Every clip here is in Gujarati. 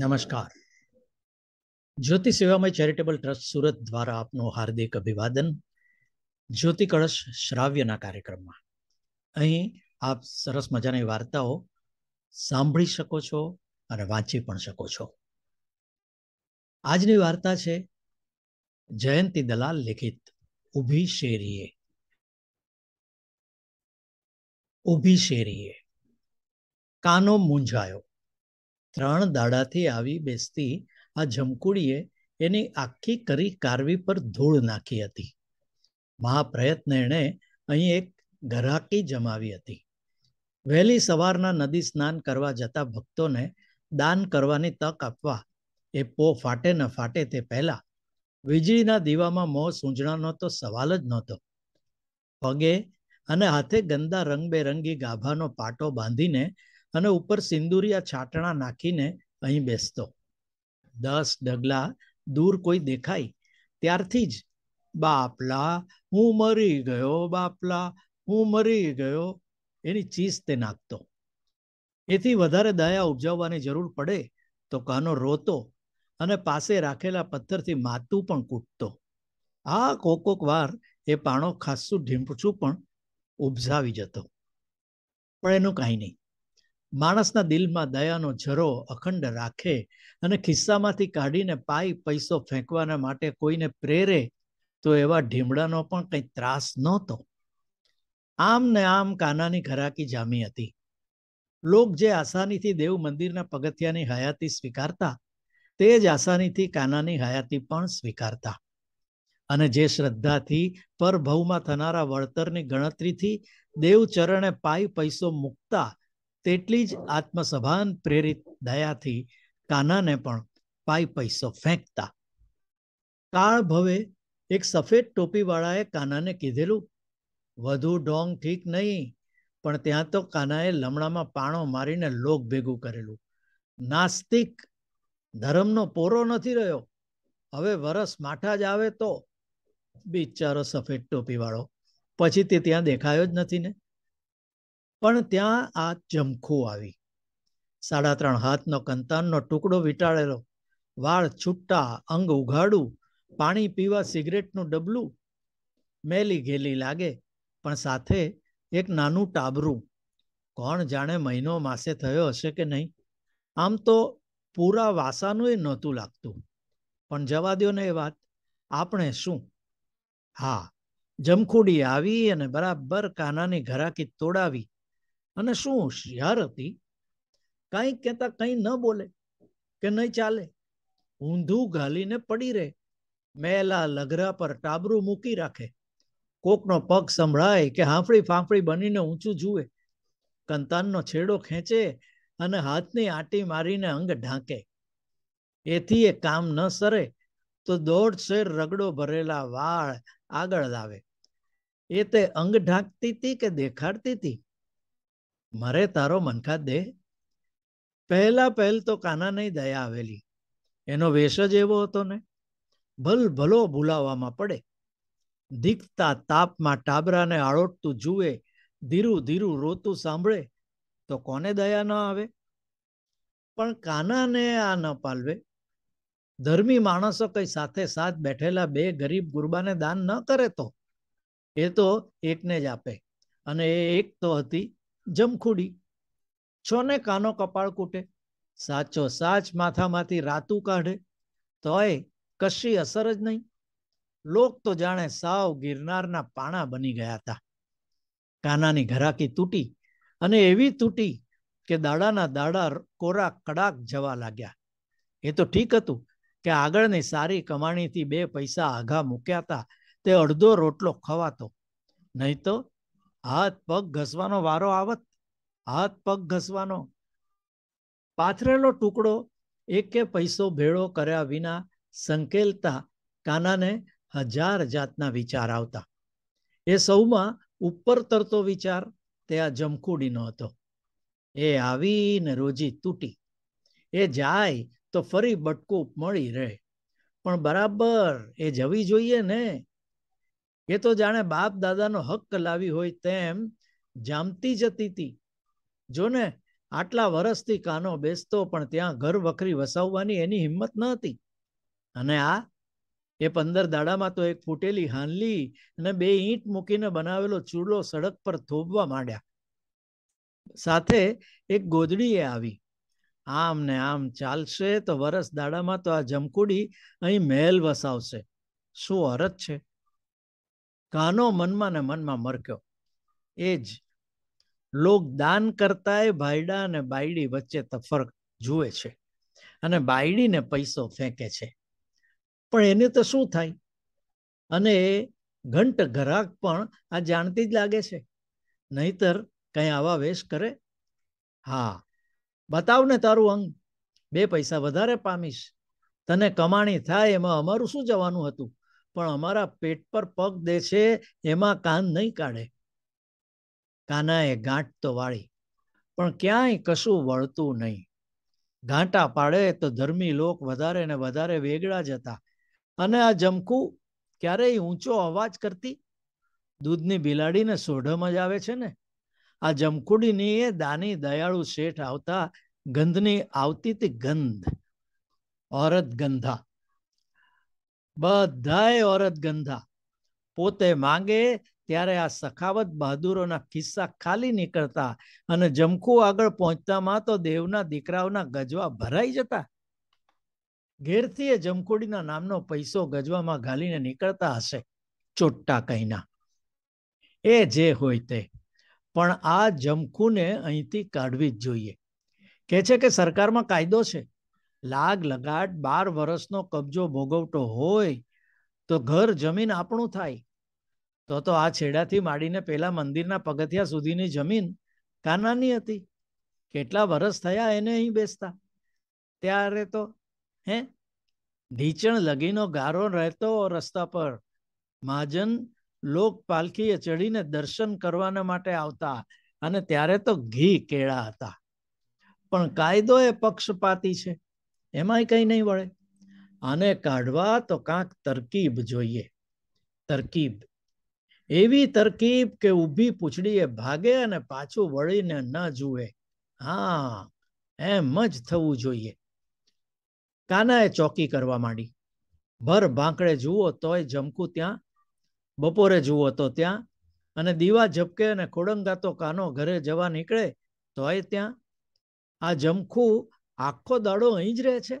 નમસ્કાર જ્યોતિ સેવામય ચેરિટેબલ ટ્રસ્ટ સુરત દ્વારા આપનું હાર્દિક અભિવાદન જ્યોતિ કળશ શ્રાવ્યના કાર્યક્રમમાં અહીં આપ સરસ મજાની વાર્તાઓ સાંભળી શકો છો અને વાંચી પણ શકો છો આજની વાર્તા છે જયંતિ દલાલ લિખિત ઊભી શેરીએ ઊભી શેરીએ કાનો મૂંઝાયો ત્રણ દાડાથી આવી બેસતી આ જમકુડીએ એની આખી કરી કારવી પર ધૂળ નાખી હતી મહાપ્રયત્ન એણે અહીં એક ઘરાકી જમાવી હતી વહેલી સવારના નદી સ્નાન કરવા જતા ભક્તોને દાન કરવાની તક આપવા એ પો ફાટે ન ફાટે તે પહેલા વીજળીના દીવામાં મોં સૂંજણાનો તો સવાલ જ નહોતો પગે અને હાથે ગંદા રંગબેરંગી ગાભાનો પાટો બાંધીને અને ઉપર સિંદુરિયા છાટણા નાખીને અહીં બેસતો દસ ડગલા દૂર કોઈ દેખાય ત્યારથી જ બાપલા હું મરી ગયો બાપલા હું મરી ગયો એની ચીસ તે નાખતો એથી વધારે દયા ઉપજાવવાની જરૂર પડે તો કાનો રોતો અને પાસે રાખેલા પથ્થરથી માતું પણ કૂટતો આ કોકોક વાર એ પાણો ખાસું ઢીંપચું પણ ઉપજાવી જતો પણ એનું કાંઈ નહીં માણસના દિલમાં દયાનો જરો અખંડ રાખે અને ખિસ્સામાંથી કાઢીને પાઈ પૈસો ફેંકવાના માટે કોઈને પ્રેરે તો એવા ઢીમડાનો પણ કંઈ ત્રાસ નહોતો આમ ને આમ કાનાની ઘરાકી જામી હતી લોક જે આસાનીથી દેવ મંદિરના પગથિયાની હયાતી સ્વીકારતા તે જ આસાનીથી કાનાની હયાતી પણ સ્વીકારતા અને જે શ્રદ્ધાથી પરભવમાં થનારા વળતરની ગણતરીથી દેવચરણે ચરણે પાઈ પૈસો મૂકતા તેટલી જ આત્મસભાન પ્રેરિત દયાથી કાનાને પણ પાઈ પૈસો ફેંકતા કાળ ભવે એક સફેદ ટોપીવાળાએ કાનાને કીધેલું વધુ ડોંગ ઠીક નહીં પણ ત્યાં તો કાનાએ લમણામાં પાણો મારીને લોક ભેગું કરેલું નાસ્તિક ધર્મનો પોરો નથી રહ્યો હવે વરસ માઠા જ આવે તો બિચારો સફેદ ટોપીવાળો પછી તે ત્યાં દેખાયો જ નથી ને પણ ત્યાં આ જમખો આવી સાડા ત્રણ હાથનો કંતાનનો ટુકડો વીંટાળેલો વાળ છૂટ્ટા અંગ ઉઘાડું પાણી પીવા સિગરેટનું ડબલું મેલી ઘેલી લાગે પણ સાથે એક નાનું ટાબરું કોણ જાણે મહિનો માસે થયો હશે કે નહીં આમ તો પૂરા વાસાનું નહોતું લાગતું પણ જવા દો ને એ વાત આપણે શું હા જમખુડી આવી અને બરાબર કાનાની ઘરાકી તોડાવી અને શું હોશિયાર હતી કંઈ કહેતા કંઈ ન બોલે કે નહીં ચાલે ઊંધું ગાલીને પડી રહે મેલા લગરા પર ટાબરું મૂકી રાખે કોકનો પગ સંભળાય કે હાંફળી ફાંફળી બનીને ઊંચું જુએ કંતાનનો છેડો ખેંચે અને હાથની આંટી મારીને અંગ ઢાંકે એથી એ કામ ન સરે તો દોઢ શેર રગડો ભરેલા વાળ આગળ લાવે એ તે અંગ ઢાંકતી હતી કે દેખાડતી હતી મરે તારો મનખા દે પહેલા પહેલ તો કાના નહીં દયા આવેલી એનો વેશ જ એવો હતો ને ભલ ભલો ભૂલાવામાં પડે દીખતા તાપમાં ટાબરાને આળોટતું જુએ ધીરું ધીરું રોતું સાંભળે તો કોને દયા ન આવે પણ કાનાને આ ન પાલવે ધર્મી માણસો કઈ સાથે સાથ બેઠેલા બે ગરીબ ગુરબાને દાન ન કરે તો એ તો એકને જ આપે અને એ એક તો હતી જમખુડી છો ને કાનો કપાળ કૂટે સાચો સાચ માથામાંથી રાતું કાઢે તોય કશી અસર જ નહીં લોક તો જાણે સાવ ગિરનારના પાણા બની ગયા હતા કાનાની ઘરાકી તૂટી અને એવી તૂટી કે દાડાના દાડા કોરા કડાક જવા લાગ્યા એ તો ઠીક હતું કે આગળની સારી કમાણીથી બે પૈસા આઘા મૂક્યા હતા તે અડધો રોટલો ખવાતો નહીં તો હાથ પગ ઘસવાનો વારો આવત હાથ પગ ઘસવાનો પાથરેલો ટુકડો એકે પૈસો ભેળો કર્યા વિના સંકેલતા કાનાને હજાર જાતના વિચાર આવતા એ સૌમાં ઉપર તરતો વિચાર તે આ જમખુડીનો હતો એ આવીને રોજી તૂટી એ જાય તો ફરી બટકું મળી રહે પણ બરાબર એ જવી જોઈએ ને એ તો જાણે બાપ દાદાનો હક લાવી હોય તેમ જામતી જતી હતી જો ને આટલા વર્ષથી કાનો બેસતો પણ ત્યાં ઘર વખરી વસાવવાની એની હિંમત ન હતી અને આ એ પંદર દાડામાં તો એક ફૂટેલી હાંલી અને બે ઈંટ મૂકીને બનાવેલો ચૂડો સડક પર થોભવા માંડ્યા સાથે એક ગોદડીએ આવી આમ ને આમ ચાલશે તો વરસ દાડામાં તો આ જમકુડી અહીં મહેલ વસાવશે શું અરજ છે કાનો મનમાં ને મનમાં મરક્યો એ જ લોક દાન કરતાય ભાઈડા અને બાયડી વચ્ચે તફરક જુએ છે અને બાયડીને પૈસો ફેંકે છે પણ એને તો શું થાય અને ઘંટ ઘરાક પણ આ જાણતી જ લાગે છે નહીતર કંઈ આવા વેશ કરે હા બતાવને તારું અંગ બે પૈસા વધારે પામીશ તને કમાણી થાય એમાં અમારું શું જવાનું હતું પણ અમારા પેટ પર પગ દે છે એમાં કાન નહીં કાઢે કાનાએ ગાંઠ તો વાળી પણ ક્યાંય કશું વળતું નહીં ઘાંટા પાડે તો ધર્મી લોક વધારે ને વધારે વેગળા જતા અને આ જમખું ક્યારેય ઊંચો અવાજ કરતી દૂધની બિલાડીને સોઢમ જ આવે છે ને આ જમખુડીની એ દાની દયાળુ શેઠ આવતા ગંધની આવતી તી ગંધ ઓરત ગંધા બધાએ ઓરત ગંધા પોતે માંગે ત્યારે આ સખાવત બહાદુરોના ખિસ્સા ખાલી નીકળતા અને જમખું આગળ પહોંચતામાં તો દેવના દીકરાઓના ગજવા ભરાઈ જતા ઘેરથી એ જમખુડીના નામનો પૈસો ગજવામાં ઘાલીને નીકળતા હશે ચોટ્ટા કહીના એ જે હોય તે પણ આ જમખુને અહીંથી કાઢવી જ જોઈએ કે છે કે સરકારમાં કાયદો છે લાગ લગાટ બાર વર્ષનો કબજો ભોગવતો હોય તો ઘર જમીન આપણું થાય તો તો આ છેડાથી માંડીને પેલા મંદિરના પગથિયા સુધીની જમીન કાનાની હતી કેટલા વર્ષ થયા એને અહીં બેસતા ત્યારે તો હે ઢીચણ લગીનો ગારો રહેતો રસ્તા પર મહાજન લોક પાલખીએ ચડીને દર્શન કરવાના માટે આવતા અને ત્યારે તો ઘી કેળા હતા પણ કાયદો એ પક્ષપાતી છે એમાંય કંઈ નહીં વળે આને કાઢવા તો કાંક તરકીબ જોઈએ તરકીબ એવી તરકીબ કે ઊભી પૂછડીએ ભાગે અને પાછું વળીને ન જુએ હા એમ જ થવું જોઈએ કાનાએ ચોકી કરવા માંડી ભર ભાંકડે જુઓ તોય જમકું ત્યાં બપોરે જુઓ તો ત્યાં અને દીવા ઝપકે અને ખોડંગાતો કાનો ઘરે જવા નીકળે તોય ત્યાં આ જમખું આખો દાડો અહીં જ રહે છે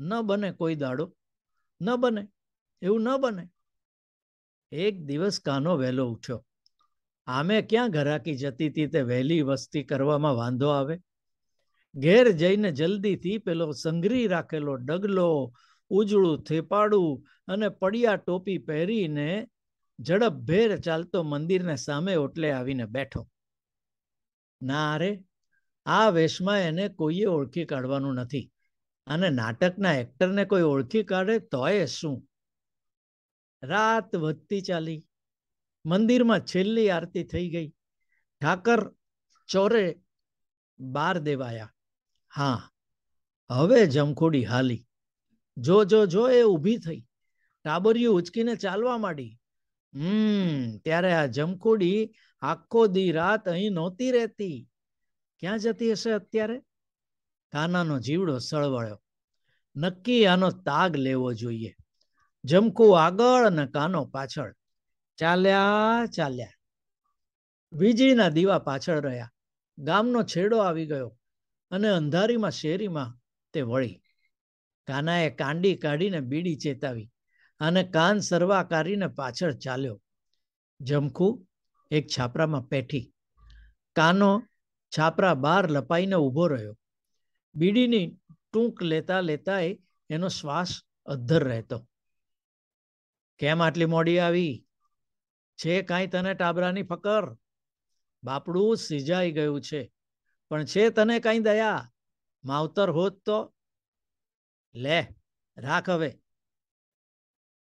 ન બને કોઈ દાડો ન બને એવું ન બને એક દિવસ કાનો વહેલો ઉઠ્યો આમે ક્યાં ઘરાકી જતી હતી તે વહેલી વસ્તી કરવામાં વાંધો આવે ઘેર જઈને જલ્દીથી પેલો સંઘરી રાખેલો ડગલો ઉજળું થેપાડું અને પડિયા ટોપી પહેરીને ઝડપભેર ચાલતો મંદિરને સામે ઓટલે આવીને બેઠો ના રે આ વેશમાં એને કોઈએ ઓળખી કાઢવાનું નથી અને નાટકના એક્ટરને કોઈ ઓળખી કાઢે તોય શું રાત વધતી ચાલી મંદિરમાં છેલ્લી આરતી થઈ ગઈ ઠાકર ચોરે બાર દેવાયા હા હવે જમખોડી હાલી જો જો જો એ ઊભી થઈ ટાબરિયું ઉચકીને ચાલવા માંડી હમ ત્યારે આ જમખોડી આખો દી રાત અહીં નહોતી રહેતી ક્યાં જતી હશે અત્યારે કાનાનો જીવડો સળવળ્યો નક્કી આનો તાગ લેવો જોઈએ જમખું આગળ અને કાનો પાછળ ચાલ્યા ચાલ્યા વીજળીના દીવા પાછળ રહ્યા ગામનો છેડો આવી ગયો અને અંધારીમાં શેરીમાં તે વળી કાનાએ કાંડી કાઢીને બીડી ચેતાવી અને કાન સરવા કાઢીને પાછળ ચાલ્યો જમખું એક છાપરામાં પેઠી કાનો છાપરા બહાર લપાઈને ઊભો રહ્યો બીડીની ટૂંક લેતા લેતા એનો શ્વાસ અધ્ધર રહેતો કેમ આટલી મોડી આવી છે કાંઈ તને ટાબરાની ફકર બાપડું સીજાઈ ગયું છે પણ છે તને કાંઈ દયા માવતર હોત તો લે રાખ હવે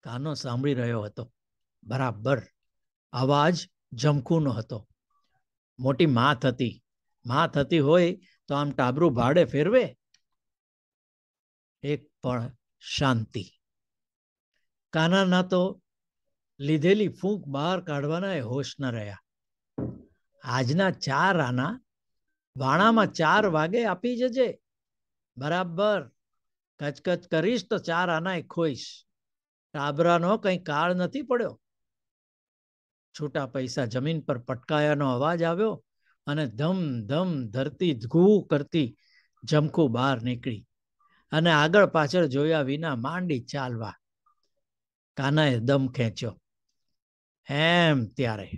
કાનો સાંભળી રહ્યો હતો બરાબર અવાજ જમખુનો હતો મોટી માથ હતી માં થતી હોય તો આમ ટાબરું ભાડે ફેરવે એક પણ શાંતિ કાનાના તો લીધેલી ફૂંક બહાર કાઢવાના એ હોશ ન રહ્યા આજના ચાર આના વાણામાં ચાર વાગે આપી જજે બરાબર કચકચ કરીશ તો ચાર આના એ ખોઈશ ટાબરાનો કંઈ કાળ નથી પડ્યો છૂટા પૈસા જમીન પર પટકાયાનો અવાજ આવ્યો અને ધમ ધમ ધરતી ધૂ કરતી જમખું બહાર નીકળી અને આગળ પાછળ જોયા વિના માંડી ચાલવા કાનાએ દમ ખેંચ્યો એમ ત્યારે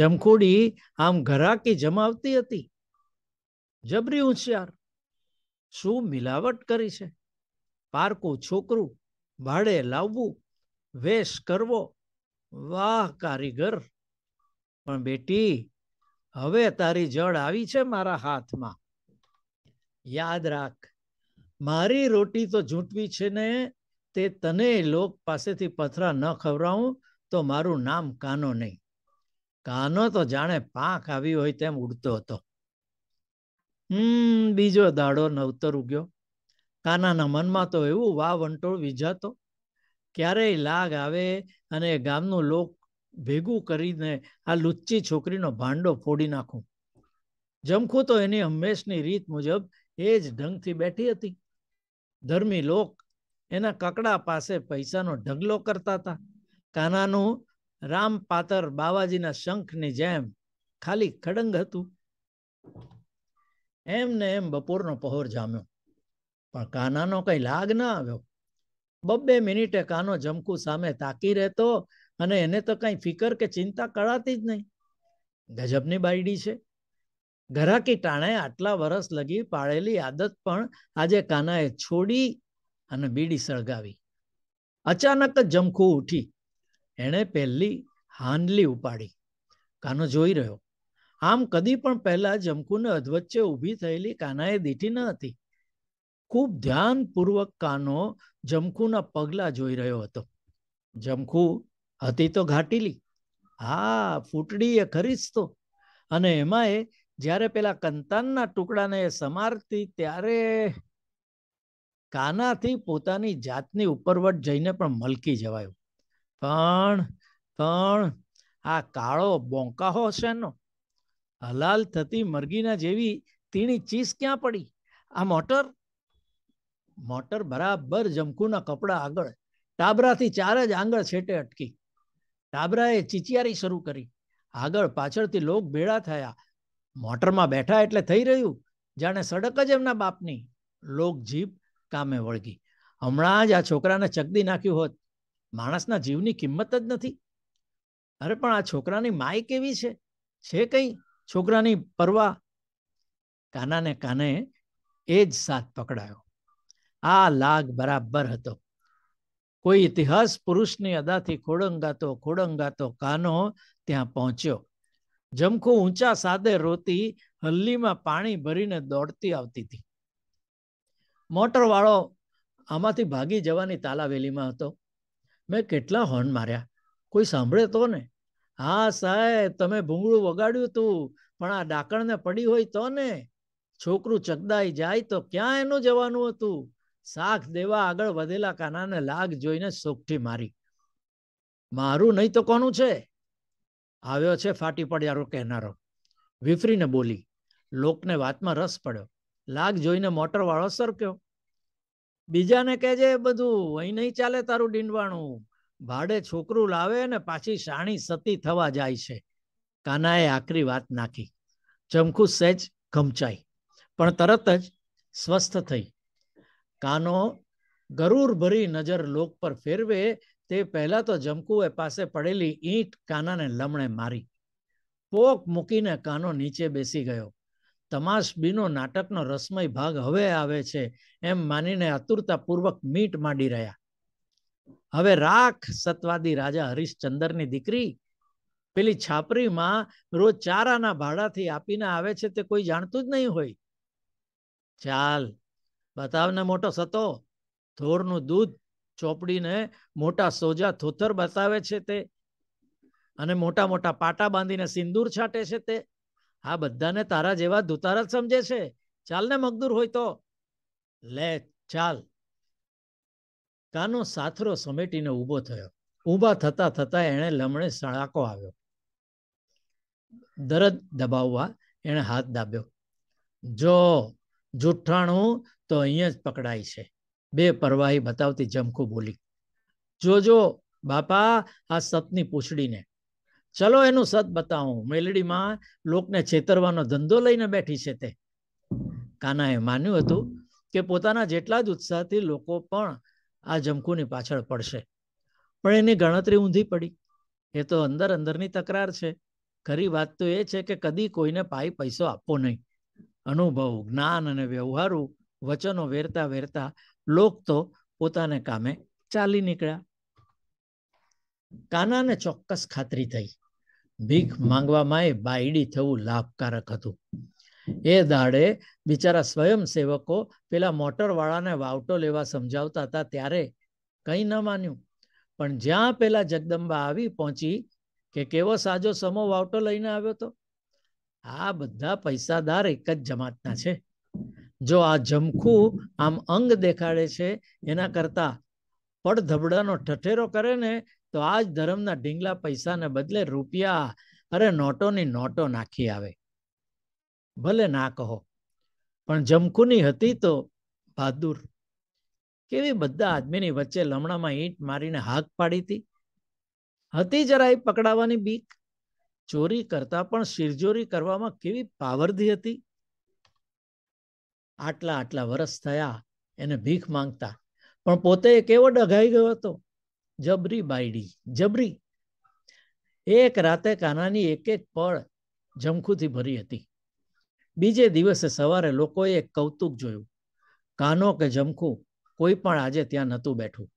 જમખુડી આમ ઘરાકી જમાવતી હતી જબરી હોશિયાર શું મિલાવટ કરી છે પારકું છોકરું ભાડે લાવવું વેશ કરવો વાહ કારીગર પણ બેટી હવે તારી જળ આવી છે મારા હાથમાં યાદ રાખ મારી રોટી તો ઝૂંટવી છે ને તે તને લોક પાસેથી પથરા ન ખવડાવું તો મારું નામ કાનો નહીં કાનો તો જાણે પાંખ આવી હોય તેમ ઉડતો હતો હમ બીજો દાડો નવતર ઉગ્યો કાનાના મનમાં તો એવું વાવ વંટોળ વીજાતો ક્યારેય લાગ આવે અને ગામનું લોક ભેગું કરીને આ લુચ્ચી છોકરીનો ભાંડો ફોડી નાખું જમખું તો એની હંમેશની રીત મુજબ એ જ ઢંગથી બેઠી હતી ધર્મી લોક એના કકડા પાસે પૈસાનો ઢગલો કરતા હતા કાનાનું રામ પાતર બાવાજીના શંખની જેમ ખાલી ખડંગ હતું એમ ને એમ બપોરનો પહોર જામ્યો પણ કાનાનો કઈ લાગ ના આવ્યો બબ્બે મિનિટે કાનો જમકુ સામે તાકી રહેતો અને એને તો કાંઈ ફિકર કે ચિંતા કળાતી જ નહીં ગજબની બાયડી છે ઘરાકી ટાણે આટલા વરસ લગી પાળેલી આદત પણ આજે કાનાએ છોડી અને બીડી સળગાવી અચાનક જ જમખું ઉઠી એણે પહેલી હાંડલી ઉપાડી કાનો જોઈ રહ્યો આમ કદી પણ પહેલા જમખુને અધવચ્ચે ઊભી થયેલી કાનાએ દીઠી ન હતી ખૂબ ધ્યાનપૂર્વક કાનો જમખુના પગલા જોઈ રહ્યો હતો જમખુ હતી તો ઘાટીલી હા ફૂટડી એ ખરી તો અને એમાં એ જ્યારે પેલા કંતાનના ટુકડાને સમારતી ત્યારે કાનાથી પોતાની જાતની ઉપરવટ જઈને પણ મલકી જવાયું પણ પણ આ કાળો બોંકાહો શેનો હલાલ થતી મરઘીના જેવી તીણી ચીસ ક્યાં પડી આ મોટર મોટર બરાબર જમકુના કપડા આગળ ટાબરાથી ચાર જ આંગળ છેટે અટકી ડાબરાએ ચિચિયારી શરૂ કરી આગળ પાછળથી લોક ભેળા થયા મોટરમાં બેઠા એટલે થઈ રહ્યું જાણે સડક જ એમના બાપની લોક જીભ કામે વળગી હમણાં જ આ છોકરાને ચકદી નાખ્યું હોત માણસના જીવની કિંમત જ નથી અરે પણ આ છોકરાની માય કેવી છે છે કઈ છોકરાની પરવા કાનાને કાને એ જ સાથ પકડાયો આ લાગ બરાબર હતો કોઈ ઇતિહાસ પુરુષની અદાથી ખોડંગાતો ખોડંગાતો કાનો ત્યાં પહોંચ્યો જમખું ઊંચા સાદે રોતી હલ્લીમાં પાણી ભરીને દોડતી આવતી હતી મોટરવાળો આમાંથી ભાગી જવાની તાલાવેલીમાં હતો મેં કેટલા હોર્ન માર્યા કોઈ સાંભળે તો ને હા સાહેબ તમે ભૂંગળું વગાડ્યું હતું પણ આ ડાકણને પડી હોય તો ને છોકરું ચગદાઈ જાય તો ક્યાં એનું જવાનું હતું શાખ દેવા આગળ વધેલા કાનાને લાગ જોઈને સોગઠી મારી મારું નહીં તો કોનું છે આવ્યો છે ફાટી પડ્યારો કહેનારો વિફરીને બોલી લોકને વાતમાં રસ પડ્યો લાગ જોઈને મોટરવાળો સરક્યો બીજાને કહેજે બધું અહીં નહીં ચાલે તારું ડીંડવાણું ભાડે છોકરું લાવે ને પાછી સાણી સતી થવા જાય છે કાનાએ આકરી વાત નાખી ચમખું સહેજ ગમચાઈ પણ તરત જ સ્વસ્થ થઈ કાનો ગરૂર ભરી નજર લોક પર ફેરવે તે પહેલા તો જમકુએ પાસે પડેલી ઈંટ કાનાને લમણે મારી પોક મૂકીને કાનો નીચે બેસી ગયો તમાશબીનો નાટકનો રસમય ભાગ હવે આવે છે એમ માનીને આતુરતાપૂર્વક મીટ માંડી રહ્યા હવે રાખ સત્વાદી રાજા હરિશ્ચંદરની દીકરી પેલી છાપરીમાં રોજ ચારાના ભાડાથી આપીને આવે છે તે કોઈ જાણતું જ નહીં હોય ચાલ બતાવને મોટો સતો ઢોરનું દૂધ ચોપડીને મોટા સોજા થોથર બતાવે છે તે અને મોટા મોટા પાટા બાંધીને સિંદૂર છાંટે છે તે આ બધાને તારા જેવા ધુતાર જ સમજે છે ચાલને મગદૂર હોય તો લે ચાલ કાનો સાથરો સમેટીને ઊભો થયો ઊભા થતા થતા એણે લમણે સળાકો આવ્યો દરદ દબાવવા એણે હાથ દાબ્યો જો જુઠ્ઠાણું તો અહીંયા જ પકડાય છે બે પરવાહી બતાવતી જમખું બોલી જોજો બાપા આ સતની પૂછડીને ચલો એનું સત બતાવું મેલડીમાં લોકને છેતરવાનો ધંધો લઈને બેઠી છે તે કાનાએ માન્યું હતું કે પોતાના જેટલા જ ઉત્સાહથી લોકો પણ આ જમખુની પાછળ પડશે પણ એની ગણતરી ઊંધી પડી એ તો અંદર અંદરની તકરાર છે ખરી વાત તો એ છે કે કદી કોઈને પાઈ પૈસો આપવો નહીં અનુભવ જ્ઞાન અને વ્યવહારું વચનો વેરતા વેરતા લોક તો પોતાને કામે ચાલી નીકળ્યા કાનાને ચોક્કસ ખાતરી થઈ ભીખ માંગવામાં એ બાયડી થવું લાભકારક હતું એ દાડે બિચારા સ્વયંસેવકો પેલા મોટરવાળાને વાવટો લેવા સમજાવતા હતા ત્યારે કંઈ ન માન્યું પણ જ્યાં પેલા જગદંબા આવી પહોંચી કે કેવો સાજો સમો વાવટો લઈને આવ્યો હતો આ બધા પૈસાદાર એક જ જમાતના છે જો આ જમખું આમ અંગ દેખાડે છે એના કરતા પડધબડાનો ઠઠેરો કરે ને તો આ જ ધર્મના ઢીંગલા પૈસાને બદલે રૂપિયા અરે નોટોની નોટો નાખી આવે ભલે ના કહો પણ જમખુની હતી તો બહાદુર કેવી બધા આદમીની વચ્ચે લમણામાં ઈંટ મારીને હાક પાડી હતી હતી જરાય પકડાવાની બીક ચોરી કરતા પણ શિરજોરી કરવામાં કેવી પાવરધી હતી આટલા આટલા વરસ થયા એને ભીખ માંગતા પણ પોતે કેવો ડઘાઈ ગયો હતો જબરી બાયડી જબરી એક રાતે કાનાની એક એક પળ જમખુથી ભરી હતી બીજે દિવસે સવારે લોકોએ એક કૌતુક જોયું કાનો કે જમખું કોઈ પણ આજે ત્યાં નહોતું બેઠું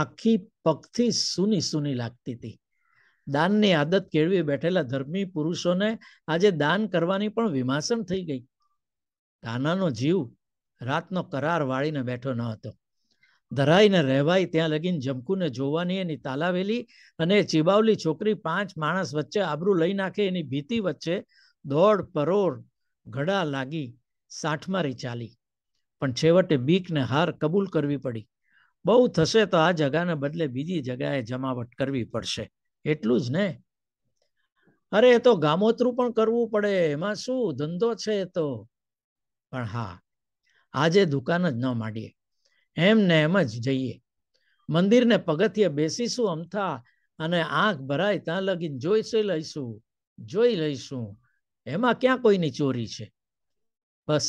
આખી પગથી સુની સુની લાગતી હતી દાનની આદત કેળવી બેઠેલા ધર્મી પુરુષોને આજે દાન કરવાની પણ વિમાસન થઈ ગઈ કાનાનો જીવ રાતનો કરાર વાળીને બેઠો ન હતો ધરાઈને રહેવાય ત્યાં લગીને જમકુને જોવાની એની તાલાવેલી અને ચીબાવલી છોકરી પાંચ માણસ વચ્ચે આબરૂ લઈ નાખે એની ભીતિ વચ્ચે દોડ પરોર ઘડા લાગી સાઠમારી ચાલી પણ છેવટે બીકને હાર કબૂલ કરવી પડી બહુ થશે તો આ જગાને બદલે બીજી જગાએ જમાવટ કરવી પડશે એટલું જ ને અરે એ તો ગામોતરું પણ કરવું પડે એમાં શું ધંધો છે એ તો પણ હા આજે દુકાન જ ન માંડીએ એમ ને એમ જ જઈએ મંદિરને પગથિયે બેસીશું અમથા અને આંખ ભરાય ત્યાં લગીન જોઈશે લઈશું જોઈ લઈશું એમાં ક્યાં કોઈની ચોરી છે બસ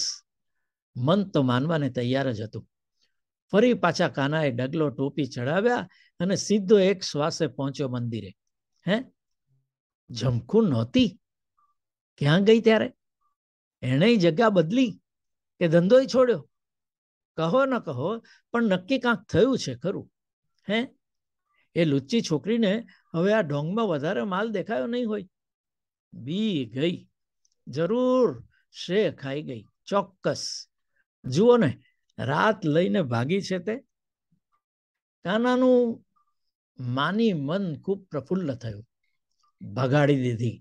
મન તો માનવાને તૈયાર જ હતું ફરી પાછા કાનાએ ડગલો ટોપી ચડાવ્યા અને સીધો એક શ્વાસે પહોંચ્યો મંદિરે હે ઝમખું નહોતી ક્યાં ગઈ ત્યારે એણે જગ્યા બદલી કે ધંધોય છોડ્યો કહો ન કહો પણ નક્કી કાંક થયું છે ખરું હે એ લુચ્ચી છોકરીને હવે આ ઢોંગમાં વધારે માલ દેખાયો નહીં હોય બી ગઈ જરૂર શ્રેય ખાઈ ગઈ ચોક્કસ જુઓ ને રાત લઈને ભાગી છે તે કાનાનું માની મન ખૂબ પ્રફુલ્લ થયું ભગાડી દીધી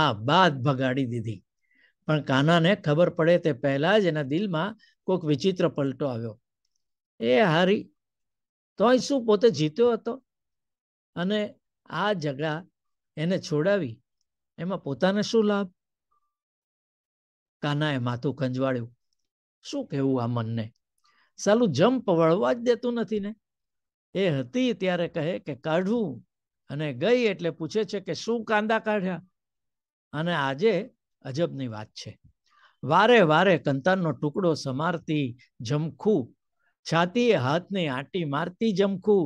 આ બાદ ભગાડી દીધી પણ કાનાને ખબર પડે તે પહેલા જ એના દિલમાં કોઈક વિચિત્ર પલટો આવ્યો એ હારી તોય શું પોતે જીત્યો હતો અને આ ઝઘડા એને છોડાવી એમાં પોતાને શું લાભ કાનાએ માથું ખંજવાળ્યું શું કહેવું આ મનને સાલું જમ્પ વળવા જ દેતું નથી ને એ હતી ત્યારે કહે કે કાઢવું અને ગઈ એટલે પૂછે છે કે શું કાંદા કાઢ્યા અને આજે અજબની વાત છે વારે વારે કંતારનો ટુકડો સમારતી જમખું છાતીએ હાથની આંટી મારતી જમખું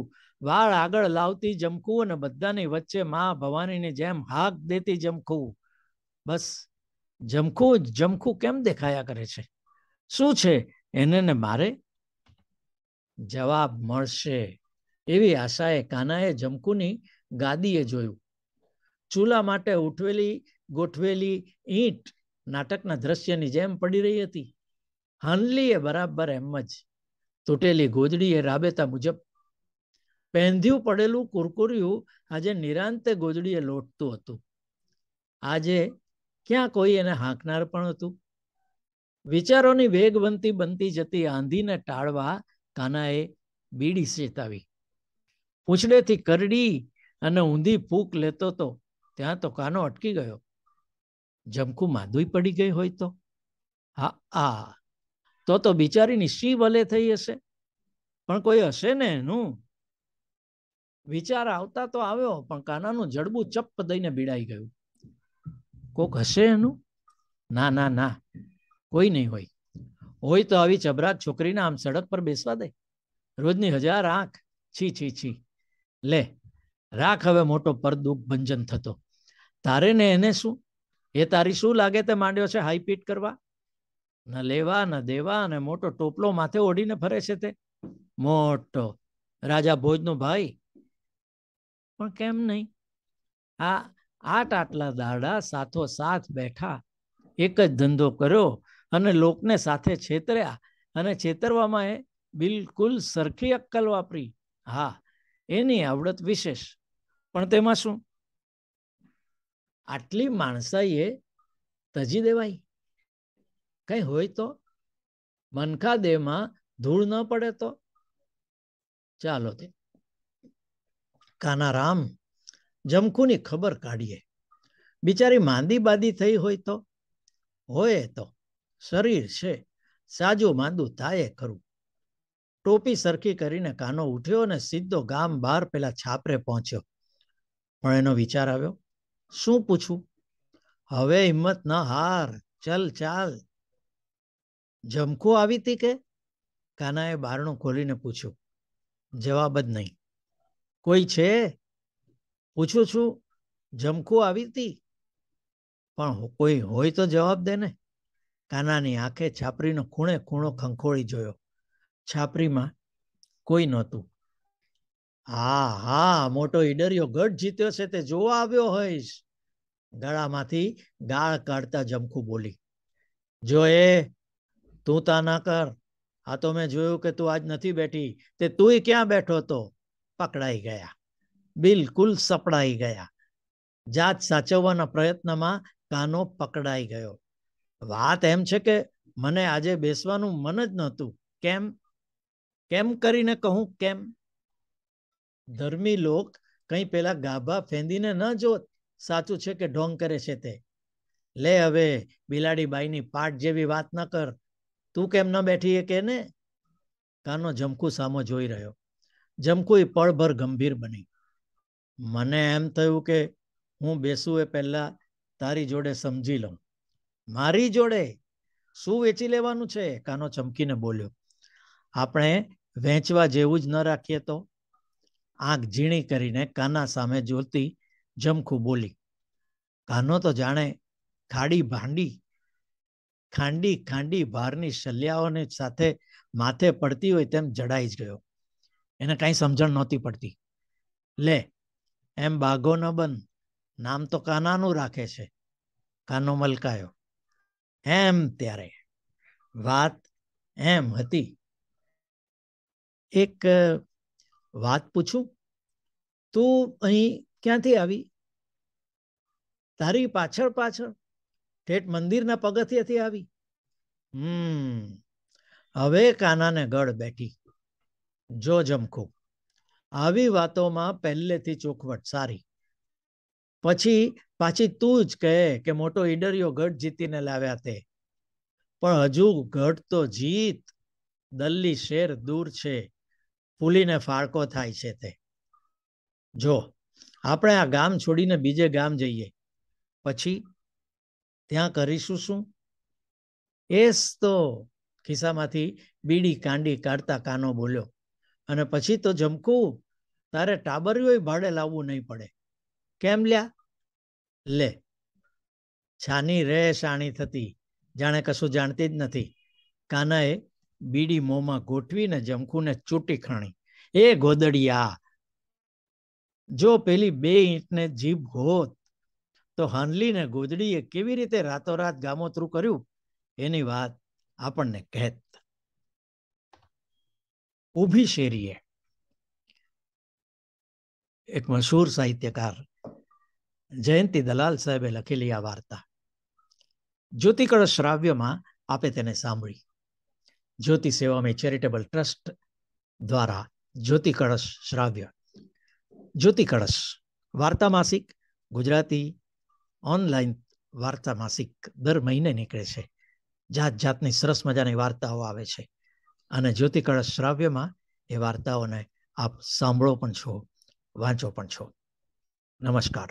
વાળ આગળ લાવતી જમખું અને બધાની વચ્ચે મા ભવાનીની જેમ હાક દેતી જમખું બસ જમખું જમખું કેમ દેખાયા કરે છે શું છે એને ને મારે જવાબ મળશે એવી આશાએ કાનાએ જમખુની ગાદીએ જોયું ચૂલા માટે ઉઠવેલી ગોઠવેલી ઈંટ નાટકના દ્રશ્યની જેમ પડી રહી હતી હાનલીએ બરાબર એમ જ તૂટેલી ગોજડીએ રાબેતા મુજબ પહેંધ્યું પડેલું કુરકુર્યું આજે નિરાંતે ગોજડીએ લોટતું હતું આજે ક્યાં કોઈ એને હાંકનાર પણ હતું વિચારોની વેગ બનતી બનતી જતી આંધીને ટાળવા કાનાએ બીડી ચેતાવી પૂંછડેથી કરડી અને ઊંધી ફૂંક લેતો તો ત્યાં તો કાનો અટકી ગયો જમખું માદુય પડી ગઈ હોય તો હા આ તો તો બિચારીની શી ભલે થઈ હશે પણ કોઈ હશે ને એનું વિચાર આવતા તો આવ્યો પણ કાનાનું જડબું ચપ્પ દઈને બીડાઈ ગયું કોક હશે એનું ના ના ના કોઈ નહીં હોય હોય તો આવી ચબરાત છોકરીને આમ સડક પર બેસવા દે રોજની હજાર આંખ છી છી છી લે રાખ હવે મોટો પરદુખ ભંજન થતો તારે ને એને શું એ તારી શું લાગે તે માંડ્યો છે હાઈપીટ કરવા ન લેવા ન દેવા અને મોટો ટોપલો માથે ઓઢીને ફરે છે તે મોટો રાજા ભોજનો ભાઈ પણ કેમ નહીં આ આટ આટલા દાડા સાથો સાથ બેઠા એક જ ધંધો કર્યો અને લોકને સાથે છેતર્યા અને છેતરવામાં એ બિલકુલ સરખી અક્કલ વાપરી હા એની આવડત વિશેષ પણ તેમાં શું આટલી માણસાઈએ તજી દેવાય કઈ હોય તો મનખા દેહમાં ધૂળ ન પડે તો ચાલો તે કાના રામ જમખુની ખબર કાઢીએ બિચારી માંદી બાદી થઈ હોય તો હોય તો શરીર છે સાજું માંદું થાય ખરું ટોપી સરખી કરીને કાનો ઉઠ્યો અને સીધો ગામ બહાર પેલા છાપરે પહોંચ્યો પણ એનો વિચાર આવ્યો શું પૂછું હવે હિંમત ના હાર ચલ ચાલ જમખું આવી હતી કે કાનાએ બારણું ખોલીને પૂછ્યું જવાબ જ નહીં કોઈ છે પૂછું છું જમખું આવી હતી પણ કોઈ હોય તો જવાબ દે ને કાનાની આંખે છાપરીનો ખૂણે ખૂણો ખંખોળી જોયો છાપરીમાં કોઈ નહોતું હા હા મોટો ઈડરિયો ગઢ જીત્યો છે તે જોવા આવ્યો હોઈશ ગળામાંથી ગાળ કાઢતા જમખું બોલી જો એ તું તા ના કર આ તો મેં જોયું કે તું આજ નથી બેઠી તે તુંય ક્યાં બેઠો તો પકડાઈ ગયા બિલકુલ સપડાઈ ગયા જાત સાચવવાના પ્રયત્નમાં કાનો પકડાઈ ગયો વાત એમ છે કે મને આજે બેસવાનું મન જ નહોતું કેમ કેમ કરીને કહું કેમ ધર્મી લોક કંઈ પેલા ગાભા ફેંદીને ન જોત સાચું છે કે ઢોંગ કરે છે તે લે હવે બિલાડી બાઈની પાટ જેવી વાત ન કર તું કેમ ન બેઠી એ કે ને કાનો જમકુ સામો જોઈ રહ્યો જમકુ એ પળભર ગંભીર બની મને એમ થયું કે હું બેસું એ પહેલા તારી જોડે સમજી લઉં મારી જોડે શું વેચી લેવાનું છે કાનો ચમકીને બોલ્યો આપણે વેચવા જેવું જ ન રાખીએ તો આંખ ઝીણી કરીને કાના સામે જોતી જમખું બોલી કાનો તો જાણે ખાડી ભાંડી ખાંડી ખાંડી ભારની શલ્યાઓની સાથે માથે પડતી હોય તેમ જડાઈ જ ગયો એને કાંઈ સમજણ નહોતી પડતી લે એમ બાઘો ન બન નામ તો કાનાનું રાખે છે કાનો મલકાયો એમ ત્યારે વાત એમ હતી એક વાત પૂછું તું અહીં ક્યાંથી આવી તારી પાછળ પાછળ ઠેઠ મંદિરના પગથિયાથી આવી હમ હવે કાનાને ગળ બેઠી જો જમખું આવી વાતોમાં પહેલેથી ચોખવટ સારી પછી પાછી તું જ કહે કે મોટો ઈડરિયો ગઢ જીતીને લાવ્યા તે પણ હજુ ગઢ તો જીત દલ્લી શેર દૂર છે ફૂલીને ફાળકો થાય છે તે જો આપણે આ ગામ છોડીને બીજે ગામ જઈએ પછી ત્યાં કરીશું શું એ જ તો ખિસ્સામાંથી બીડી કાંડી કાઢતા કાનો બોલ્યો અને પછી તો જમકું તારે ટાબરિયોય ભાડે લાવવું નહીં પડે કેમ લ્યા લે છાની રે શાણી થતી જાણે કશું જાણતી જ નથી કાનાએ બીડી મોંમાં ગોઠવીને જમખુને ચૂંટી ખણી એ ગોદડિયા જો પેલી બે ઈંટને જીભ હોત તો હાનલીને ગોદડીએ કેવી રીતે રાતોરાત ગામોતરું કર્યું એની વાત આપણને કહેત ઊભી શેરીએ એક મશહૂર સાહિત્યકાર જયંતિ દલાલ સાહેબે લખેલી આ વાર્તા જ્યોતિકળ શ્રાવ્યમાં આપે તેને સાંભળી જ્યોતિ સેવામય ચેરિટેબલ ટ્રસ્ટ દ્વારા જ્યોતિ કળશ શ્રાવ્ય જ્યોતિ કળશ વાર્તા માસિક ગુજરાતી ઓનલાઈન વાર્તા માસિક દર મહિને નીકળે છે જાત જાતની સરસ મજાની વાર્તાઓ આવે છે અને જ્યોતિ કળશ શ્રાવ્યમાં એ વાર્તાઓને આપ સાંભળો પણ છો વાંચો પણ છો નમસ્કાર